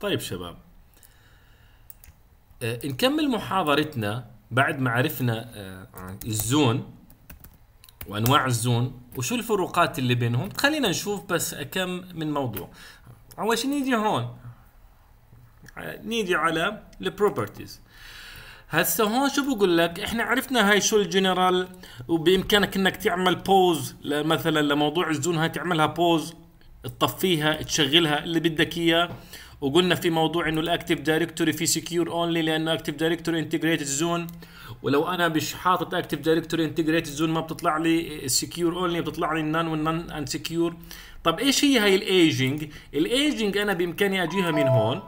طيب شباب آه نكمل محاضرتنا بعد ما عرفنا آه الزون وانواع الزون وشو الفروقات اللي بينهم خلينا نشوف بس كم من موضوع اول شيء نيجي هون نيجي على البروبرتيز هسه هون شو بقول لك احنا عرفنا هاي شو الجنرال وبامكانك انك تعمل بوز مثلا لموضوع الزون هاي تعملها بوز تطفيها تشغلها اللي بدك اياه وقلنا في موضوع انه الاكتف دايركتوري في سكيور اونلي لانه اكتف دايركتوري انتجريتد زون ولو انا مش حاطط اكتف دايركتوري انتجريتد زون ما بتطلع لي السكيور اونلي بتطلع لي النان والنان ان سكيور طب ايش هي هي الايجنج الايجنج انا بامكاني اجيها من هون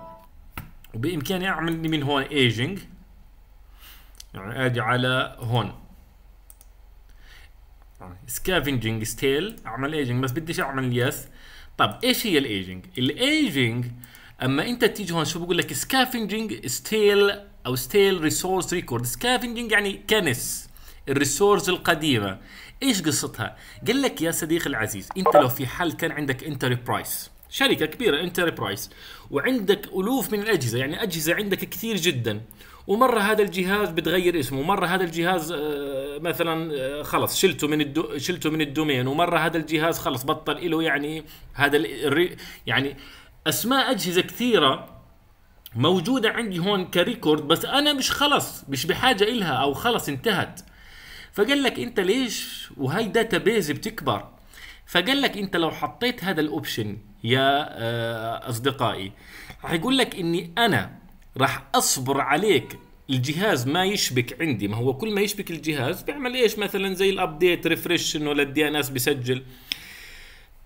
وبامكاني اعمل من هون ايجنج يعني اجي على هون سكافنجنج يعني ستيل اعمل ايجنج بس بديش اعمل يس طب ايش هي الايجنج الايجنج اما انت تيجي هون شو بقول لك سكافنجينج ستيل او ستيل ريسورس ريكورد سكافنجينج يعني كنس الريسورس القديمه ايش قصتها قال لك يا صديقي العزيز انت لو في حال كان عندك انتربرايز شركه كبيره انتربرايز وعندك الوف من الاجهزه يعني اجهزه عندك كثير جدا ومره هذا الجهاز بتغير اسمه ومره هذا الجهاز آه، مثلا آه، خلص شلته من الدو شلته من الدومين ومره هذا الجهاز خلص بطل له يعني هذا يعني اسماء اجهزه كثيره موجوده عندي هون كريكورد بس انا مش خلص مش بحاجه إلها او خلص انتهت فقال لك انت ليش وهي داتا بيز بتكبر فقال لك انت لو حطيت هذا الاوبشن يا آه، اصدقائي راح يقول لك اني انا راح اصبر عليك الجهاز ما يشبك عندي ما هو كل ما يشبك الجهاز بيعمل ايش مثلا زي الابديت ريفرش انه للدي ان اس بيسجل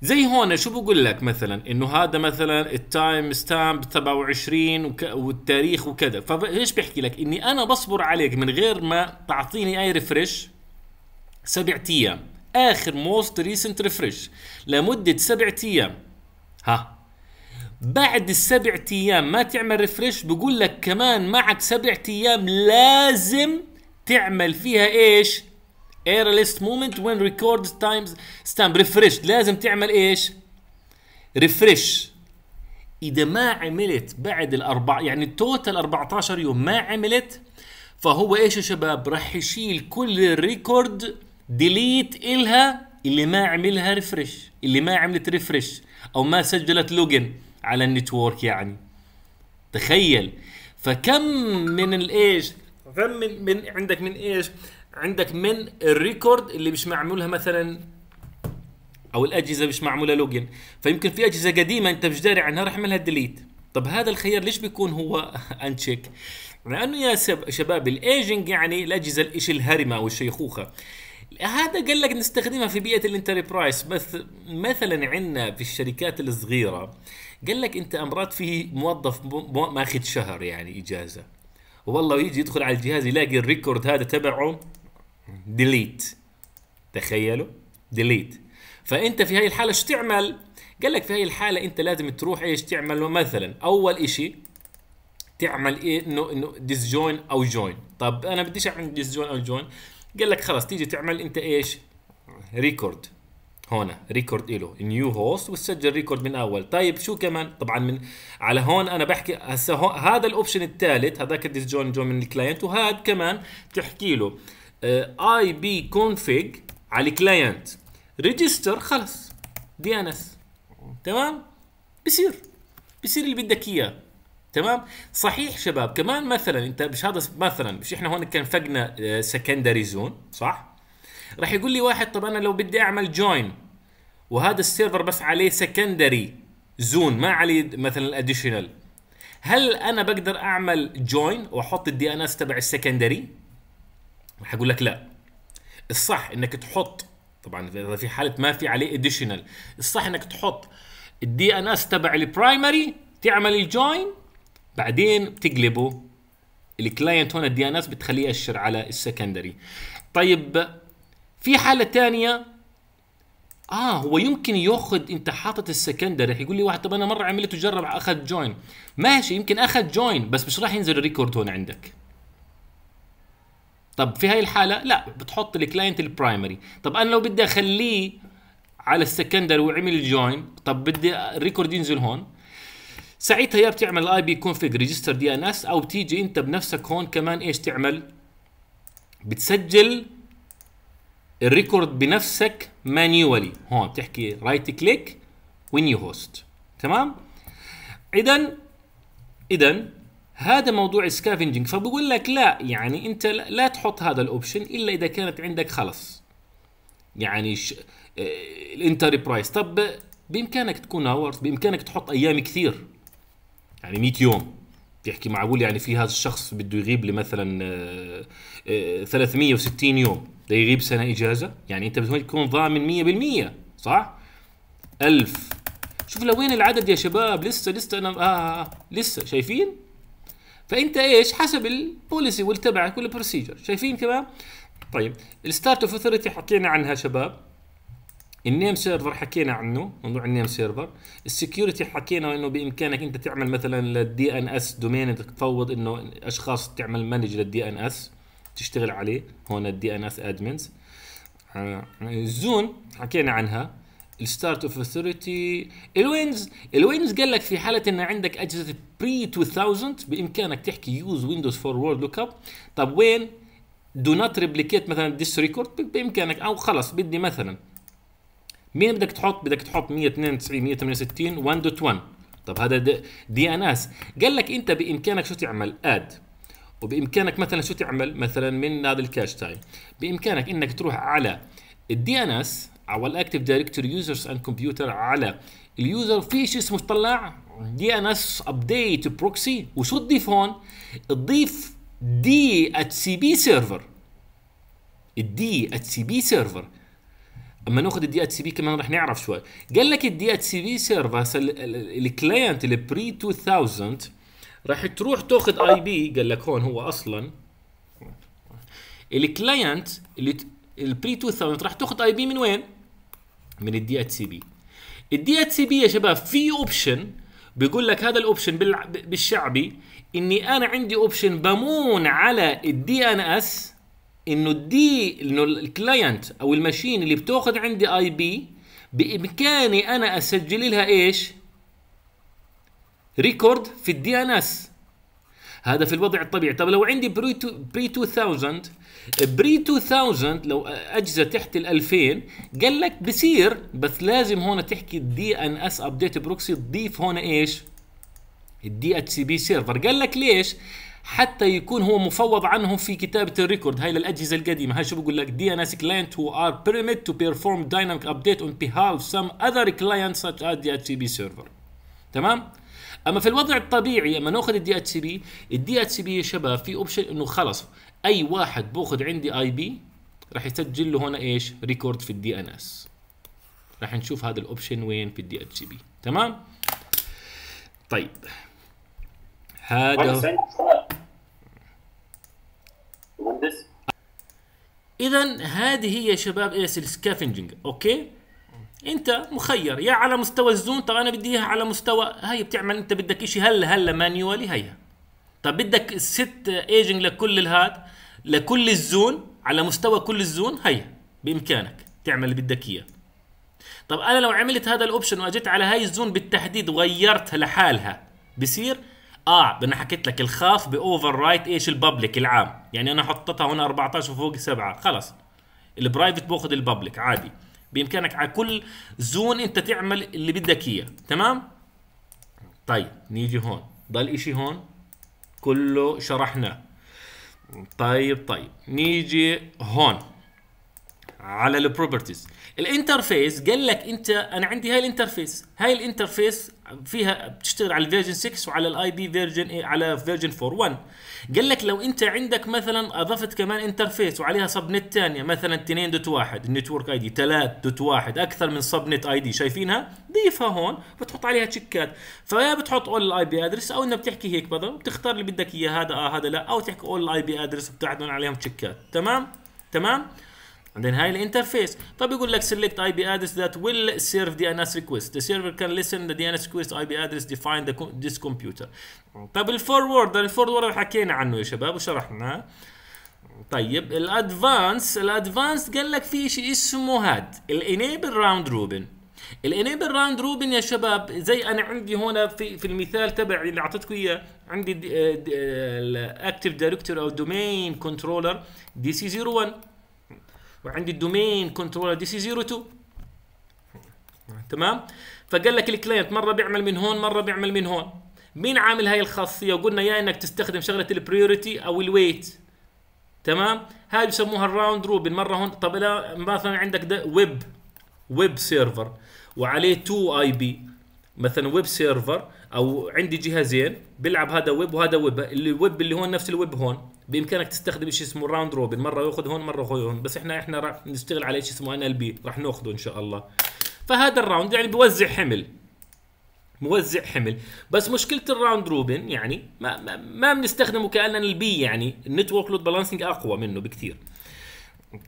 زي هون شو بقول لك مثلا انه هذا مثلا التايم ستامب 27 وك... والتاريخ وكذا فايش بحكي لك اني انا بصبر عليك من غير ما تعطيني اي ريفرش سبع ايام اخر موست ريسنت ريفرش لمده سبع ايام ها بعد السبع ايام ما تعمل ريفرش بقول لك كمان معك سبع ايام لازم تعمل فيها ايش اير ليست مومنت وين ريكورد تايمز ستامب ريفرش لازم تعمل ايش؟ ريفرش اذا ما عملت بعد الاربع يعني التوتال 14 يوم ما عملت فهو ايش يا شباب راح يشيل كل الريكورد ديليت الها اللي ما عملها ريفرش اللي ما عملت ريفرش او ما سجلت لوجن على النتورك يعني تخيل فكم من الايش كم من, من عندك من ايش عندك من الريكورد اللي مش معمولها مثلا او الاجهزه مش معموله لوجن فيمكن في اجهزه قديمه انت مش داري عنها راح اعملها ديليت طب هذا الخيار ليش بيكون هو انشيك لانه يا شباب الايجنج يعني الاجهزه الشيء الهرمه والشيخوخه هذا قال لك نستخدمها في بيئه الانتربرايز بس مثلا عندنا في الشركات الصغيره قال لك انت امرات في موظف ماخذ شهر يعني اجازه والله يجي يدخل على الجهاز يلاقي الريكورد هذا تبعه ديليت تخيلوا ديليت فانت في هاي الحاله شو تعمل قال لك في هاي الحاله انت لازم تروح ايش تعمل مثلا اول إشي تعمل ايه انه انه ديسجوين او جوين طب انا بديش اعمل ديسجوين او جوين قال لك خلص تيجي تعمل انت ايش ريكورد هون ريكورد له نيو هوست وتسجل ريكورد من اول طيب شو كمان طبعا من على هون انا بحكي هسه هذا الاوبشن الثالث هذاك الديسجوين جوين من الكلاينت وهذا كمان تحكي له اي بي كونفيج على الكلاينت ريجستر خلص دي ان اس تمام بصير بصير اللي بدك اياه تمام صحيح شباب كمان مثلا انت مش هذا مثلا مش احنا هون كان فقنا سكندري زون صح راح يقول لي واحد طب انا لو بدي اعمل جوين وهذا السيرفر بس عليه سكندري زون ما عليه مثلا اديشنال هل انا بقدر اعمل جوين واحط الدي ان اس تبع السكندري هقول لك لا الصح انك تحط طبعا اذا في حاله ما في عليه اديشنال الصح انك تحط الدي ان اس تبع البرايمري تعمل الجوين بعدين بتقلبه الكلاينت هون الدي ان اس بتخليه يأشر على السكندري طيب في حاله ثانيه اه هو يمكن ياخذ انت حاطط السكندري يقول لي واحد طب انا مره عملته جرب اخذ جوين ماشي يمكن اخذ جوين بس مش راح ينزل الريكورد هون عندك طب في هاي الحاله لا بتحط الكلاينت البرايمري طب انا لو بدي اخليه على السكندري وعمل الجوين طب بدي الريكورد ينزل هون ساعتها يا بتعمل الاي بي كونفيج ريجستر دي ان اس او بتيجي انت بنفسك هون كمان ايش تعمل بتسجل الريكورد بنفسك مانيولي هون بتحكي رايت كليك يو هوست تمام اذا اذا هذا موضوع سكافنجنج فبقول لك لا يعني انت لا تحط هذا الاوبشن الا اذا كانت عندك خلص يعني ش... الانتري آه، برايس طب بامكانك تكون اورز بامكانك تحط ايام كثير يعني 100 يوم بيحكي معقول يعني في هذا الشخص بده يغيب لي مثلا 360 آه، آه، يوم بده يغيب سنه اجازه يعني انت بدك تكون ضامن 100% صح 1000 شوف لوين العدد يا شباب لسه لسه انا آه لسه شايفين فانت ايش حسب البوليسي وال تبعك والبروسيجر شايفين كمان طيب الستارت اوف اوثوريتي حكينا عنها شباب النيم سيرفر حكينا عنه موضوع النيم سيرفر السكيورتي حكينا انه بامكانك انت تعمل مثلا للدي ان اس دومين تفوض انه اشخاص تعمل مانج للدي ان اس تشتغل عليه هون الدي ان اس ادمنز الزون حكينا عنها الستارت اوف اثوريتي الوينز الوينز قال لك في حاله ان عندك اجهزه بري 2000 بامكانك تحكي يوز ويندوز فور وورد لوك اب طب وين دو نوت ريبليكيت مثلا ديس ريكورد بامكانك او خلص بدي مثلا مين بدك تحط بدك تحط 192 168 1.1 طب هذا دي ان اس قال لك انت بامكانك شو تعمل اد وبامكانك مثلا شو تعمل مثلا من هذا الكاش تايم بامكانك انك تروح على الدي ان اس او الاكتف دايركتوري يوزرز اند كمبيوتر على اليوزر في شيء اسمه طلع دي ان اس ابديت بروكسي وشو تضيف هون؟ تضيف دي ات سي بي سيرفر الدي ات سي بي سيرفر اما ناخذ الدي ات سي بي كمان رح نعرف شوي قال لك الدي ات سي بي سيرفر هسه الكلاينت البري 2000 رح تروح تاخذ اي بي قال لك هون هو اصلا الكلاينت اللي البري 2000 رح تاخذ اي بي من وين؟ من الدي اتش سي بي الدي اتش سي بي يا شباب في اوبشن بيقول لك هذا الاوبشن بالشعبي اني انا عندي اوبشن بمون على الدي ان اس انه الدي انه الكلاينت او الماشين اللي بتاخذ عندي اي بي بامكاني انا اسجل لها ايش؟ ريكورد في الدي ان اس هذا في الوضع الطبيعي طب لو عندي بري 2000 بري 2000 لو اجهزه تحت ال 2000 قال لك بصير بس لازم هون تحكي الدي ان اس ابديت بروكسي تضيف هون ايش؟ الدي اتش سي بي سيرفر قال لك ليش؟ حتى يكون هو مفوض عنهم في كتابه الريكورد هاي للاجهزه القديمه هاي شو بقول لك دي ان اس كلاينت هو ار بيرميت تو بيرفورم دايناميك ابديت اون بيهاف سم اذر كلاينت such as سي بي سيرفر تمام اما في الوضع الطبيعي لما ناخذ الدي اتش سي بي الدي اتش سي بي يا شباب في اوبشن انه خلص اي واحد باخذ عندي اي بي راح يسجل له هنا ايش ريكورد في الدي ان اس راح نشوف هذا الاوبشن وين في الدي اتش سي بي تمام طيب هذا اذا هذه هي يا شباب ايش السكافنجنج اوكي انت مخير يا على مستوى الزون طب انا بدي اياها على مستوى هي بتعمل انت بدك شيء هلا هلا مانيوالي هيها طب بدك ست ايجنج لكل الهاد لكل الزون على مستوى كل الزون هي بامكانك تعمل اللي بدك اياه طب انا لو عملت هذا الاوبشن واجيت على هاي الزون بالتحديد وغيرتها لحالها بصير اه انا حكيت لك الخاص باوفر رايت ايش الببليك العام يعني انا حطيتها هنا 14 وفوق 7 خلص البرايفت باخذ الببليك عادي بامكانك على كل زون انت تعمل اللي بدك اياه تمام طيب نيجي هون ضل اشي هون كله شرحناه طيب طيب نيجي هون على البروبرتيز الانترفيس قال لك انت انا عندي هاي الانترفيس هاي الانترفيس فيها بتشتغل على الفيرجن 6 وعلى الاي بي فيرجن على فيرجن 4 1 قال لك لو انت عندك مثلا اضفت كمان انترفيس وعليها سب نت ثانيه مثلا 2.1 النتورك اي دي 3.1 اكثر من سب نت اي دي شايفينها ضيفها هون بتحط عليها تشيكات فيا بتحط اول الاي بي ادرس او انك بتحكي هيك بدل بتختار اللي بدك اياه هذا اه هذا لا او تحكي اول الاي بي ادرس بتعدون عليهم تشيكات تمام تمام عندنا هاي الانترفيس طب يقول لك اي بي ادرس سيرف دي ان اس ريكويست ذا سيرفر كان ليسن ذا دي ان اس ريكويست اي بي ادرس ديفاين ذيس كمبيوتر طب الفورورد الفورورد حكينا عنه يا شباب وشرحناه طيب الادفانس الادفانس قال لك في شيء اسمه هاد الانيبل راوند روبن الانيبل راوند روبن يا شباب زي انا عندي هنا في في المثال تبعي اللي اعطيتكم اياه عندي الاكتف دايركتور او دومين كنترولر دي سي 01 وعندي الدومين كنترولر دي سي 02 تمام فقال لك الكلاينت مره بيعمل من هون مره بيعمل من هون مين عامل هاي الخاصيه وقلنا يا انك تستخدم شغله البريوريتي او الويت تمام هاي بسموها الراوند روبن مره هون طب لا مثلا عندك ده ويب ويب سيرفر وعليه 2 اي بي مثلا ويب سيرفر او عندي جهازين بيلعب هذا ويب وهذا ويب الويب اللي هون نفس الويب هون بامكانك تستخدم شيء اسمه راوند روبن مره ياخذ هون مره ياخذ هون بس احنا احنا راح نشتغل على شيء اسمه ان ال بي راح ناخذه ان شاء الله فهذا الراوند يعني بوزع حمل موزع حمل بس مشكله الراوند روبن يعني ما ما, ما بنستخدمه كاننا البي يعني النتورك لود بالانسنج اقوى منه بكثير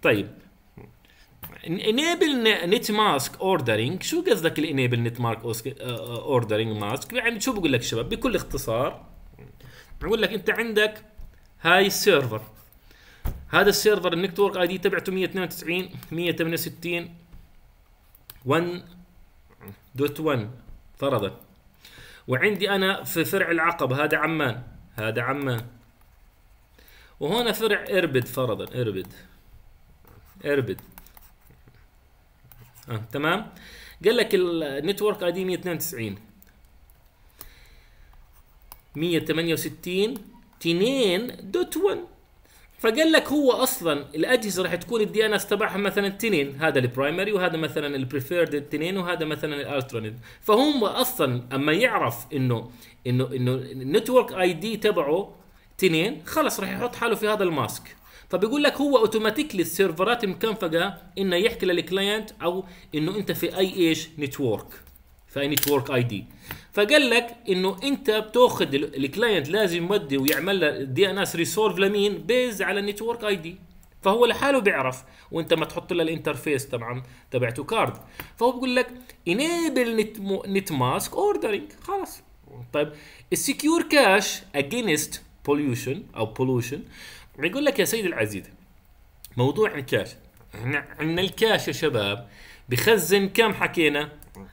طيب انيبل نت ماسك اوردرنج شو قصدك الانيبل نت مارك اوردرنج ماسك يعني شو بقول لك شباب بكل اختصار بقول لك انت عندك هاي السيرفر هذا السيرفر النتورك اي دي تبعته 192 168 1.1 فرضا وعندي انا في فرع العقب هذا عمان هذا عمان وهنا فرع اربد فرضا اربد اربد آه تمام قال لك النتورك اي دي 192 168 2 دوت 1 فقال لك هو اصلا الاجهزه راح تكون الدي ان اس تبعها مثلا اثنين هذا البرايمري وهذا مثلا البريفيرد التنين وهذا مثلا الالترنت فهم اصلا اما يعرف انه انه انه النتورك اي دي تبعه تنين خلص راح يحط حاله في هذا الماسك فبيقول لك هو اوتوماتيكلي السيرفرات مكنفقه انه يحكي للكلاينت او انه انت في اي ايش نتورك فنتورك اي دي فقال لك انه انت بتاخذ الكلاينت لازم يودي ويعمل له دي ان اس ريسولف لمين بيز على النتورك اي دي فهو لحاله بيعرف وانت ما تحط له الانترفيس طبعا تبعته كارد فهو بيقول لك انيبل نت ماسك اوردرنج خلاص طيب السكيور كاش اجينست بوليوشن او بولوشن بيقول لك يا سيدي العزيز موضوع الكاش احنا عندنا الكاش يا شباب بخزن كم حكينا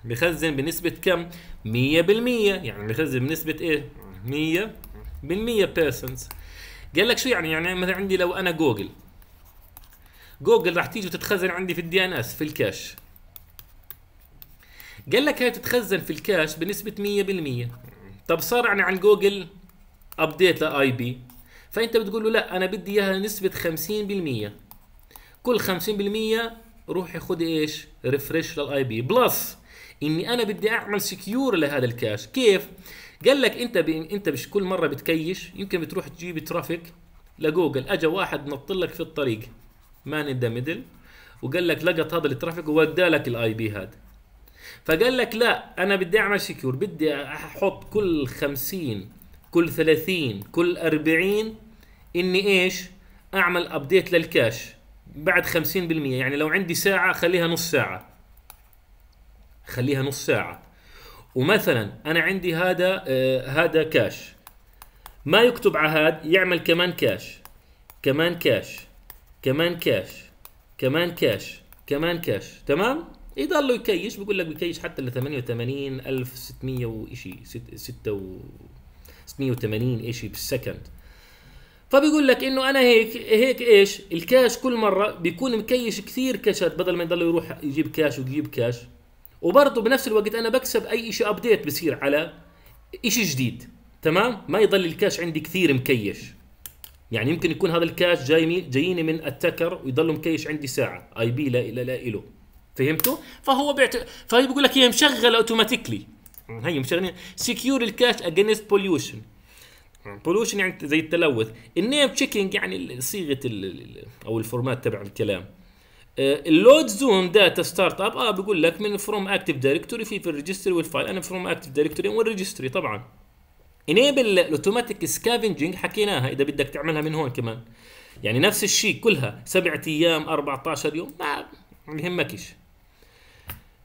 بخزن بنسبة كم؟ 100% يعني بخزن بنسبة ايه؟ 100% persons قال لك شو يعني؟ يعني مثلا عندي لو انا جوجل جوجل راح تيجي وتتخزن عندي في الدي ان اس في الكاش قال لك هي تتخزن في الكاش بنسبة 100% طب صار يعني عن جوجل ابديت لاي بي فانت بتقول له لا انا بدي اياها نسبة 50% كل 50% روح خذي ايش؟ ريفرش للاي بي بلس اني انا بدي اعمل سكيور لهذا الكاش كيف قال لك انت ب... انت مش كل مره بتكيش يمكن بتروح تجيب ترافيك لجوجل اجى واحد نط لك في الطريق مان ان ذا ميدل وقال لك لقط هذا الترافيك وودى لك الاي بي هذا فقال لك لا انا بدي اعمل سكيور بدي احط كل 50 كل 30 كل 40 اني ايش اعمل ابديت للكاش بعد 50% يعني لو عندي ساعه خليها نص ساعه خليها نص ساعه ومثلا انا عندي هذا آه هذا كاش ما يكتب عهاد يعمل كمان كاش كمان كاش كمان كاش كمان كاش كمان كاش تمام يضل يكيش بقول لك بكيش حتى ل 88600 وشيء 6 و 680 شيء بالسكند فبيقول لك انه انا هيك هيك ايش الكاش كل مره بيكون مكيش كثير كاشات بدل ما يضل يروح يجيب كاش ويجيب كاش وبرضه بنفس الوقت انا بكسب اي شيء ابديت بصير على شيء جديد تمام ما يضل الكاش عندي كثير مكيش يعني يمكن يكون هذا الكاش جاي جاييني من التكر ويضل مكيش عندي ساعه اي بي لا لا لا له فهمتوا فهو بيعت... فهي بيقول لك هي مشغله اوتوماتيكلي هي مشغله سكيور الكاش اجينست بوليوشن بولوشن يعني زي التلوث النيم تشيكينج يعني صيغه ال... او الفورمات تبع الكلام اللود زوم داتا ستارت اب اه بيقول لك من فروم اكتف دايركتوري في في الريجستري والفايل انا فروم اكتف دايركتوري والريجستري طبعا انيبل الاوتوماتيك سكافنجينج حكيناها اذا بدك تعملها من هون كمان يعني نفس الشيء كلها سبعة ايام 14 يوم ما يهمكش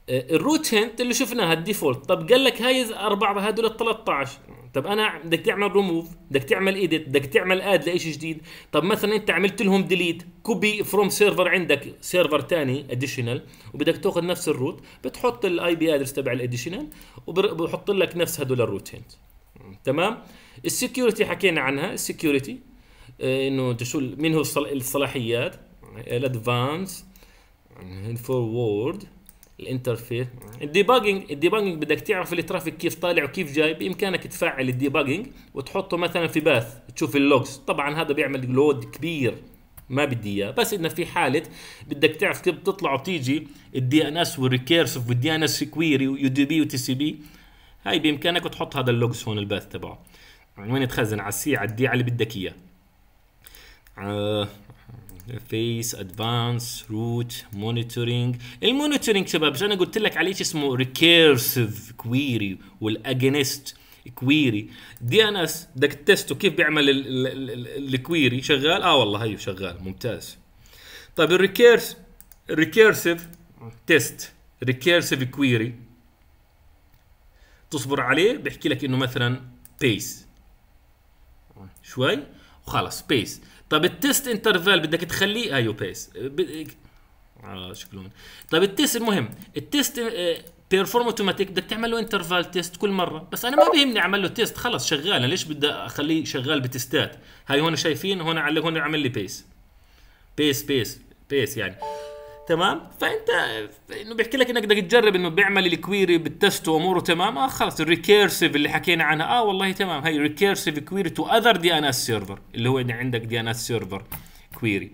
الروت آه، هنت اللي شفناها الديفولت طب قال لك هاي اربعه ال 13 طب انا بدك تعمل ريموف بدك تعمل ايديت بدك تعمل اد لشيء جديد طب مثلا انت عملت لهم ديليت كوبي فروم سيرفر عندك سيرفر ثاني اديشنال وبدك تاخذ نفس الروت بتحط الاي بي ادرس تبع الاديشنال وبحط لك نفس هدول الروتين تمام السكيورتي حكينا عنها السكيورتي آه، انه انت شو مين هو الصلاحيات الادفانس الفورورد آه، الانترفيس الديباجنج الديباجنج بدك تعرف الترافيك كيف طالع وكيف جاي بامكانك تفعل الديباجنج وتحطه مثلا في باث تشوف اللوجز طبعا هذا بيعمل لود كبير ما بدي اياه بس انه في حاله بدك تعرف كيف بتطلع وتيجي الدي ان اس والريكيرسف والدي ان اس كويري ويو دي بي وتي سي بي هاي بامكانك وتحط هذا اللوجز هون الباث تبعه وين يتخزن على السي على الدي على اللي بدك اياه آه. فيس ادفانس روت مونيتورينج المونيتورينج شباب انا قلت لك عليه شيء اسمه ريكيرسيف كويري والاجينست كويري دي ان اس بدك تستو كيف بيعمل الكويري شغال اه والله هيو أيوه شغال ممتاز طيب الريكيرس ريكيرسيف تيست ريكيرسيف كويري تصبر عليه بيحكي لك انه مثلا بيس شوي وخلص بيس طب التست انترفال بدك تخليه ايو بيس اه شكلون طب التست المهم التست بيرفورم آه، اوتوماتيك بدك تعمل له انترفال تيست كل مره بس انا ما بيهمني اعمل له تيست خلص شغال ليش بدي اخليه شغال بتستات هاي هون شايفين هون على هون عمل لي بيس بيس بيس بيس يعني تمام فانت انه بيحكي لك انك بدك تجرب انه بيعمل الكويري بالتست واموره تمام اه خلص الريكيرسيف اللي حكينا عنها اه والله تمام هي ريكيرسيف كويري تو اذر دي ان اس سيرفر اللي هو عندك دي ان اس سيرفر كويري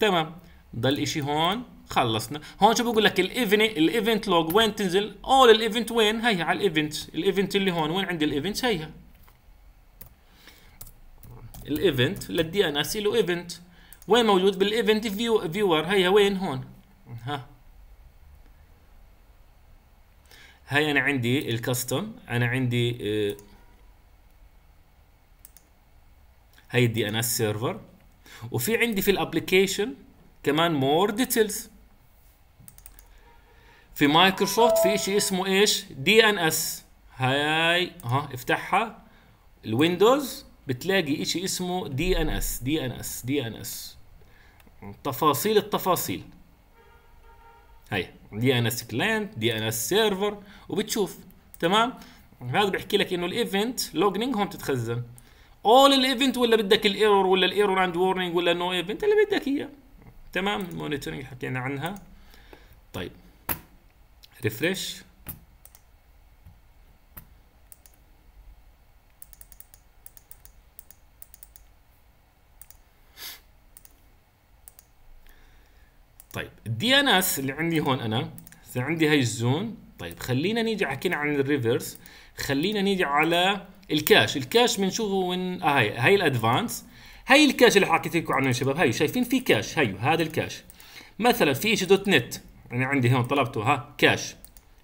تمام ده الاشي هون خلصنا هون شو بقول لك الايفنت الايفنت لوج وين تنزل اول الايفنت وين هيها على الايفنت الايفنت اللي هون وين عندي الايفنت هيها الايفنت للدي ان اس له ايفنت وين موجود بالايفنت فيو فيور هيها وين هون ها هاي انا عندي الكاستم انا عندي آه، هاي الدي ان اس سيرفر وفي عندي في الابلكيشن كمان مور ديتيلز في مايكروسوفت في شيء اسمه ايش دي ان اس هاي ها افتحها الويندوز بتلاقي شيء اسمه دي ان اس دي ان اس دي ان اس تفاصيل التفاصيل هاي دي ان اس كلاينت دي ان اس سيرفر وبتشوف تمام هذا بحكي لك انه الايفنت لوجننج هون بتتخزن اول الايفنت ولا بدك الايرور ولا الايرور اند وورنينج ولا نو ايفنت اللي بدك اياه تمام مونيتورنج حكينا عنها طيب ريفرش طيب الدي ان اس اللي عندي هون انا عندي هاي الزون طيب خلينا نيجي حكينا عن الريفرس خلينا نيجي على الكاش الكاش بنشوفه من آه هاي هاي الادفانس هاي الكاش اللي حكيت لكم عنه يا شباب هاي شايفين في كاش هاي هذا الكاش مثلا في شيء دوت نت انا يعني عندي هون طلبته ها كاش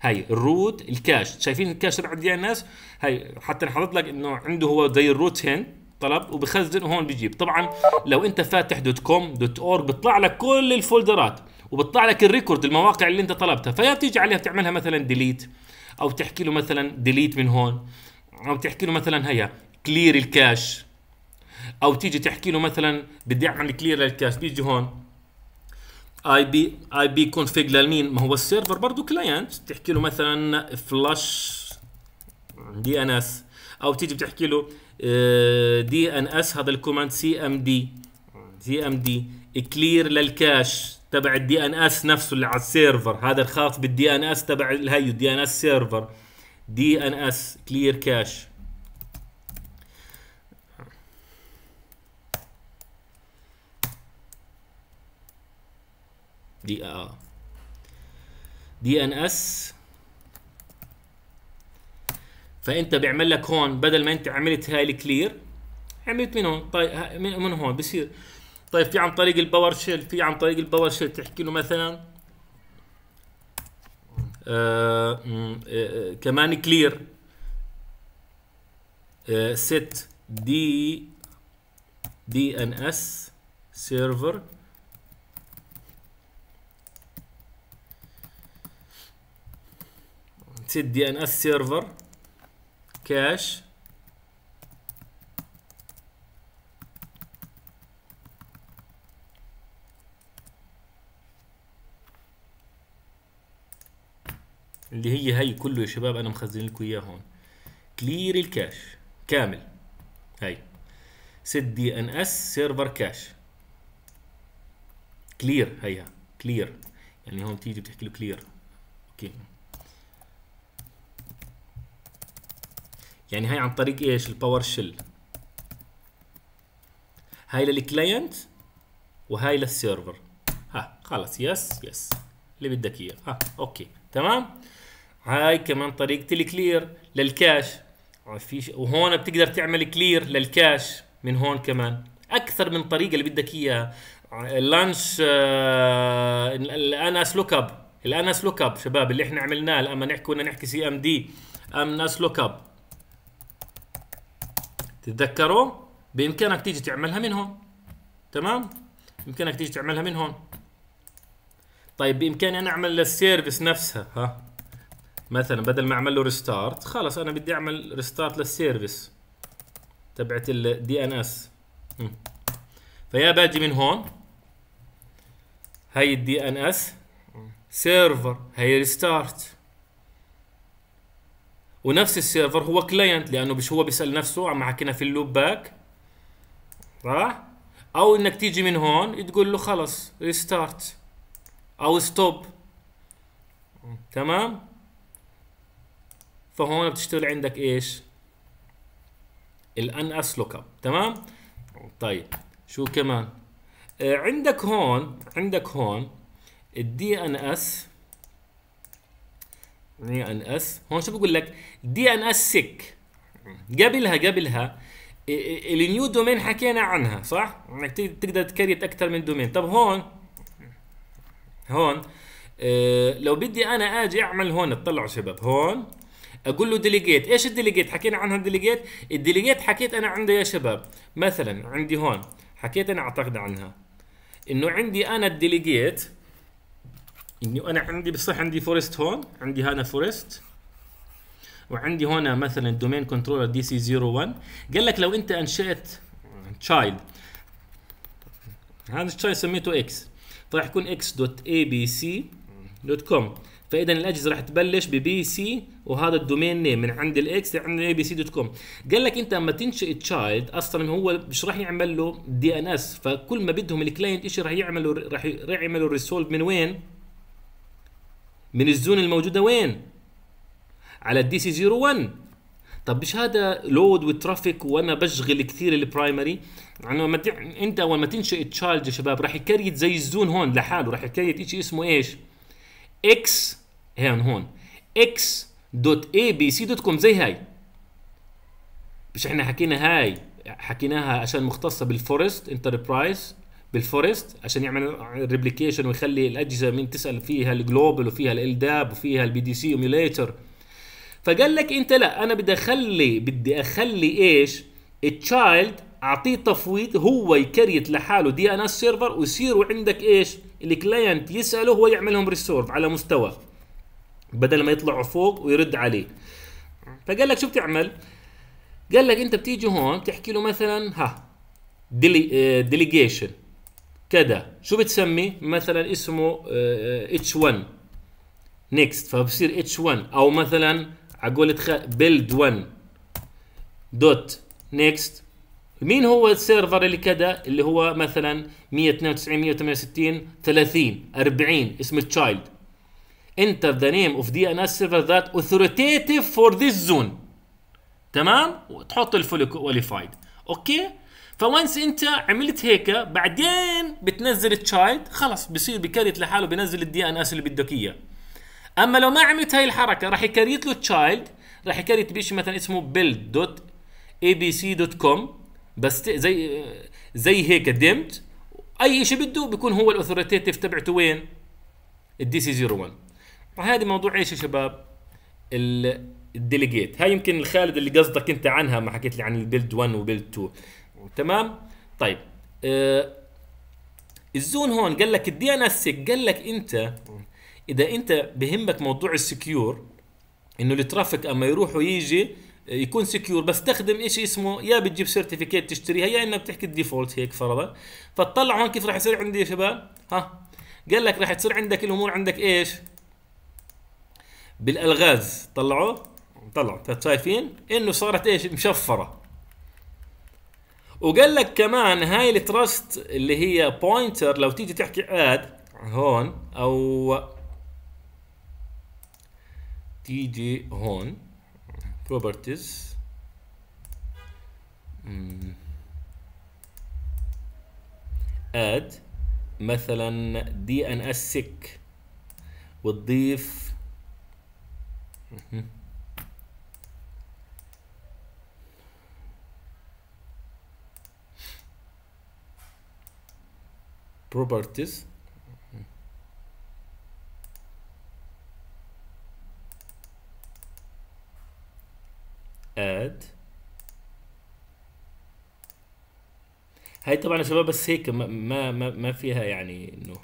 هاي الروت الكاش شايفين الكاش تبع الدي ان اس هاي حتى نحط لك انه عنده هو زي الروت هنا طلب وبخزن وهون بجيب طبعا لو انت فاتح دوت كوم دوت اورج بيطلع لك كل الفولدرات وبيطلع لك الريكورد المواقع اللي انت طلبتها فيا بتيجي عليها بتعملها مثلا ديليت او تحكي له مثلا ديليت من هون او تحكي له مثلا هيا كلير الكاش او تيجي تحكي له مثلا بدي اعمل كلير للكاش بيجي هون اي بي اي بي كونفيج للمين ما هو السيرفر برضه كلاينت بتحكي له مثلا فلاش دي ان اس او تيجي بتحكي له آه، دي ان اس هذا الكوماند سي ام دي سي ام دي كلير للكاش تبع الدي ان اس نفسه اللي على السيرفر هذا الخاص بالدي ان اس تبع الهيو دي ان اس سيرفر دي ان اس كلير كاش دي اه دي ان اس فانت بيعمل لك هون بدل ما انت عملت هاي الكلير عملت من هون طيب من هون بصير طيب في عن طريق الباور شيل في عن طريق الباور شيل تحكي له مثلا آه, آه،, آه، كمان كلير ست دي دي ان اس سيرفر ست دي ان اس سيرفر كاش اللي هي هي كله يا شباب انا مخزن لكم اياه هون كلير الكاش كامل هي سيت دي ان اس سيرفر كاش كلير هيها كلير يعني هون تيجي بتحكي له كلير اوكي يعني هاي عن طريق ايش الباور شيل هاي للكلاينت وهاي للسيرفر ها خلص يس يس اللي بدك اياه ها اوكي تمام هاي كمان طريقه الكلير للكاش فيش وهون بتقدر تعمل كلير للكاش من هون كمان اكثر من طريقه اللي بدك اياها اللانش الاناس لوك اب الاناس لوك اب شباب اللي احنا عملناه لما نحكي كنا نحكي سي ام دي ام ناس لوك اب تتذكروا بامكانك تيجي تعملها من هون تمام بامكانك تيجي تعملها من هون طيب بامكاني انا اعمل للسيرفيس نفسها ها مثلا بدل ما اعمل له ريستارت خلص انا بدي اعمل ريستارت للسيرفيس تبعت الدي ان اس فيا باجي من هون هي الدي ان اس سيرفر هي ريستارت ونفس السيرفر هو كلاينت لانه مش هو بيسال نفسه عم حكينا في اللوب باك صح او انك تيجي من هون تقول له خلص ريستارت او ستوب تمام فهون بتشتغل عندك ايش الان اس لوك اب تمام طيب شو كمان آه، عندك هون عندك هون الدي ان اس دي ان اس هون شو بقول لك دي ان اس سيك قبلها قبلها النيو دومين حكينا عنها صح؟ انك تقدر تكريت اكثر من دومين طب هون هون لو بدي انا اجي اعمل هون اطلعوا شباب هون اقول له ديليجيت ايش الديليجيت حكينا عنها الديليجيت الديليجيت حكيت انا عندي يا شباب مثلا عندي هون حكيت انا اعتقد عنها انه عندي انا الديليجيت اني انا عندي بصح عندي فورست هون عندي هنا فورست وعندي هنا مثلا دومين كنترولر دي سي 01 قال لك لو انت انشات تشايلد هذا التشايلد سميته اكس فراح يكون اكس دوت اي بي سي دوت كوم فاذا الاجهزه راح تبلش ببي سي وهذا الدومين نيم من عند الاكس لعند اي بي سي دوت كوم قال لك انت اما تنشئ تشايلد اصلا هو مش راح يعمل له دي ان اس فكل ما بدهم الكلاينت شيء راح يعملوا راح يعملوا ريسولف من وين؟ من الزون الموجوده وين على الدي سي 01 طب مش هذا لود وترافيك وانا بشغل كثير البرايمري يعني لما انت اول ما تنشئ تشارج يا شباب راح يكريت زي الزون هون لحاله راح يكريت شيء اسمه ايش؟ اكس هون هون اكس دوت اي بي سي دوت كوم زي هاي مش احنا حكينا هاي حكيناها عشان مختصه بالفورست انتربرايز بالفورست عشان يعمل ريبليكيشن ويخلي الاجهزه من تسال فيها الجلوبال وفيها الالداب وفيها البي دي سي ايميوليتر فقال لك انت لا انا بدي اخلي بدي اخلي ايش التشايلد اعطيه تفويض هو يكريت لحاله دي ان اس سيرفر ويصيروا عندك ايش الكلاينت يساله هو يعمل لهم على مستوى بدل ما يطلعوا فوق ويرد عليه فقال لك شو بتعمل قال لك انت بتيجي هون بتحكي له مثلا ها ديليجيشن آه، كذا شو بتسمي مثلا اسمه اتش 1 نيكست فبصير اتش 1 او مثلا على قولة بيلد 1 دوت نيكست مين هو السيرفر اللي كذا اللي هو مثلا 192 168 30 40 اسمه ذا enter the name of DNS server that authoritative for this zone تمام وتحط الفول كواليفايد اوكي فونس انت عملت هيك بعدين بتنزل التشايلد خلص بصير بكريت لحاله بنزل الدي ان اس اللي بدك اياه اما لو ما عملت هاي الحركه راح يكريت له التشايلد راح يكريت بشيء مثلا اسمه بيلد دوت اي بي سي دوت كوم بس زي زي هيك دمت اي شيء بده بيكون هو الاوثوريتيف تبعته وين؟ الدي سي 01 فهذه موضوع ايش يا شباب؟ الديليجيت هاي يمكن الخالد اللي قصدك انت عنها ما حكيت لي عن البيلد 1 وبيلد 2 تمام طيب آه الزون هون قال لك الدي ان اس قال لك انت اذا انت بهمك موضوع السكيور انه الترافيك اما يروح ويجي يكون سكيور بستخدم شيء اسمه يا بتجيب سيرتيفيكيت تشتريها يا انك بتحكي الديفولت هيك فرضا فتطلع هون كيف راح يصير عندي يا شباب ها قال لك راح تصير عندك الامور عندك ايش بالالغاز طلعوا طلعوا طيب، شايفين انه صارت ايش مشفره وقال لك كمان هاي التراست اللي هي بوينتر لو تيجي تحكي اد هون او تيجي هون بروبرتيز اد مثلا دي ان اس سيك وتضيف properties add هاي طبعا يا شباب بس هيك ما ما ما فيها يعني انه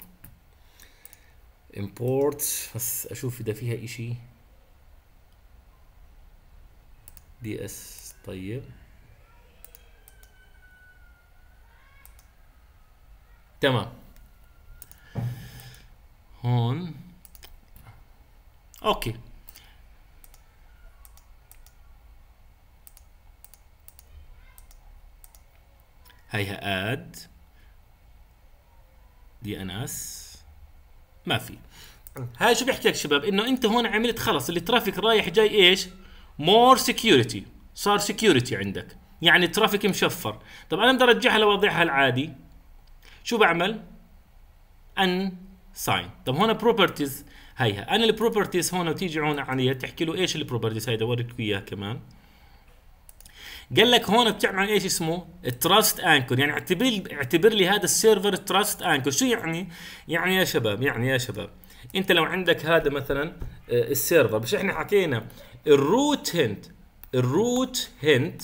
import بس اشوف اذا فيها اشي دي اس طيب تمام هون اوكي هيها اد دي ان اس ما في هاي شو بيحكي لك شباب انه انت هون عملت خلص الترافيك رايح جاي ايش مور سكيورتي صار سكيورتي عندك يعني ترافيك مشفر طب انا بدي ارجعها لوضعها العادي شو بعمل ان ساين طب هون بروبرتيز هيها انا البروبرتيز هون وتيجي هون عليها تحكي له ايش البروبرتيز هيدا اوريك اياها كمان قال لك هون بتعمل ايش اسمه تراست انكر يعني اعتبر اعتبر لي هذا السيرفر تراست انكر شو يعني يعني يا شباب يعني يا شباب انت لو عندك هذا مثلا آه، السيرفر مش احنا حكينا الروت هنت الروت هنت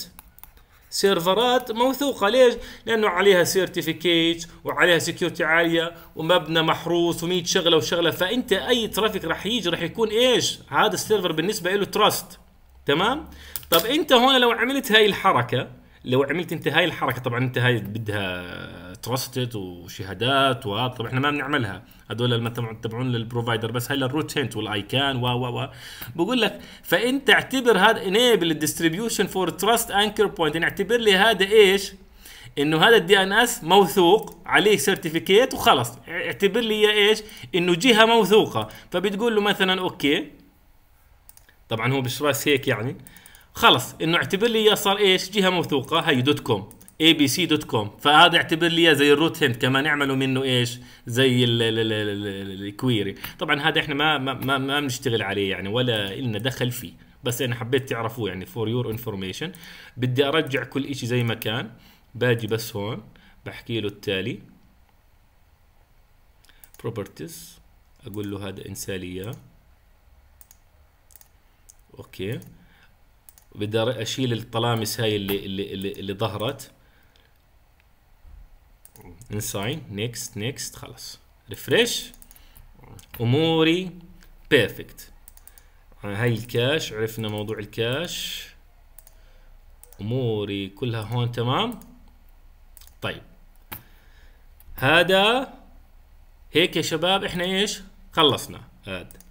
سيرفرات موثوقه ليش؟ لانه عليها سيرتيفيكيت وعليها سكيورتي عاليه ومبنى محروس و100 شغله وشغله فانت اي ترافيك راح يجي راح يكون ايش؟ هذا السيرفر بالنسبه له تراست تمام؟ طب انت هون لو عملت هاي الحركه لو عملت انت هاي الحركه طبعا انت هاي بدها تراستد وشهادات وهذا طبعا احنا ما بنعملها هذول اللي تبعون للبروفايدر بس هاي الروتينت والايكان و و و بقول لك فانت اعتبر هذا انيبل الديستريبيوشن فور تراست انكر بوينت اعتبر لي هذا ايش؟ انه هذا الدي ان اس موثوق عليه سيرتيفيكيت وخلص اعتبر لي اياه ايش؟ انه جهه موثوقه فبتقول له مثلا اوكي طبعا هو بالشراس هيك يعني خلص انه اعتبر لي اياه صار ايش؟ جهه موثوقه هي دوت كوم اي بي سي دوت كوم فهذا اعتبر لي زي الروت هند كمان اعملوا منه ايش زي الكويري طبعا هذا احنا ما ما ما بنشتغل عليه يعني ولا لنا دخل فيه بس انا حبيت تعرفوه يعني فور يور انفورميشن بدي ارجع كل شيء زي ما كان باجي بس هون بحكي له التالي بروبرتيز اقول له هذا انسى لي اياه اوكي بدي اشيل الطلامس هاي اللي اللي اللي, اللي ظهرت انساين نيكست نيكست خلاص ريفريش اموري بيرفكت آه، هاي الكاش عرفنا موضوع الكاش اموري كلها هون تمام طيب هذا هيك يا شباب احنا ايش خلصنا هذا